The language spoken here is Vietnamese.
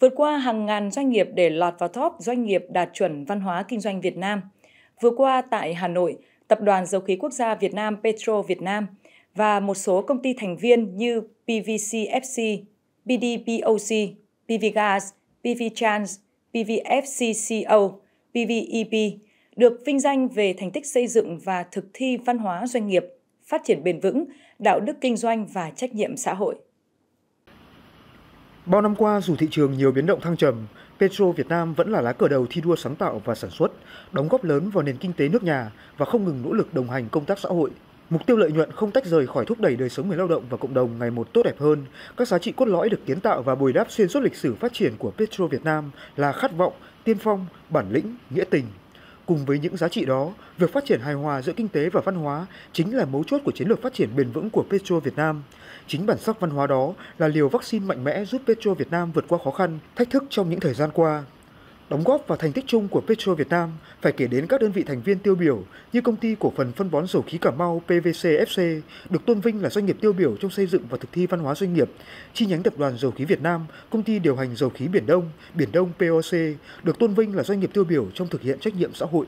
vượt qua hàng ngàn doanh nghiệp để lọt vào top doanh nghiệp đạt chuẩn văn hóa kinh doanh Việt Nam. Vừa qua tại Hà Nội, Tập đoàn Dầu khí Quốc gia Việt Nam Petro Việt Nam và một số công ty thành viên như PVCFC, BDPOC, PVGas, PVTrans, PVFCCO, PVEP được vinh danh về thành tích xây dựng và thực thi văn hóa doanh nghiệp, phát triển bền vững, đạo đức kinh doanh và trách nhiệm xã hội. Bao năm qua, dù thị trường nhiều biến động thăng trầm, Petro Việt Nam vẫn là lá cờ đầu thi đua sáng tạo và sản xuất, đóng góp lớn vào nền kinh tế nước nhà và không ngừng nỗ lực đồng hành công tác xã hội. Mục tiêu lợi nhuận không tách rời khỏi thúc đẩy đời sống người lao động và cộng đồng ngày một tốt đẹp hơn. Các giá trị cốt lõi được kiến tạo và bồi đắp xuyên suốt lịch sử phát triển của Petro Việt Nam là khát vọng, tiên phong, bản lĩnh, nghĩa tình, Cùng với những giá trị đó, việc phát triển hài hòa giữa kinh tế và văn hóa chính là mấu chốt của chiến lược phát triển bền vững của Petro Việt Nam. Chính bản sắc văn hóa đó là liều vaccine mạnh mẽ giúp Petro Việt Nam vượt qua khó khăn, thách thức trong những thời gian qua. Đóng góp vào thành tích chung của Petro Việt Nam phải kể đến các đơn vị thành viên tiêu biểu như công ty cổ phần phân bón dầu khí Cà Mau PVCFC được tôn vinh là doanh nghiệp tiêu biểu trong xây dựng và thực thi văn hóa doanh nghiệp, chi nhánh tập đoàn dầu khí Việt Nam, công ty điều hành dầu khí Biển Đông, Biển Đông POC được tôn vinh là doanh nghiệp tiêu biểu trong thực hiện trách nhiệm xã hội.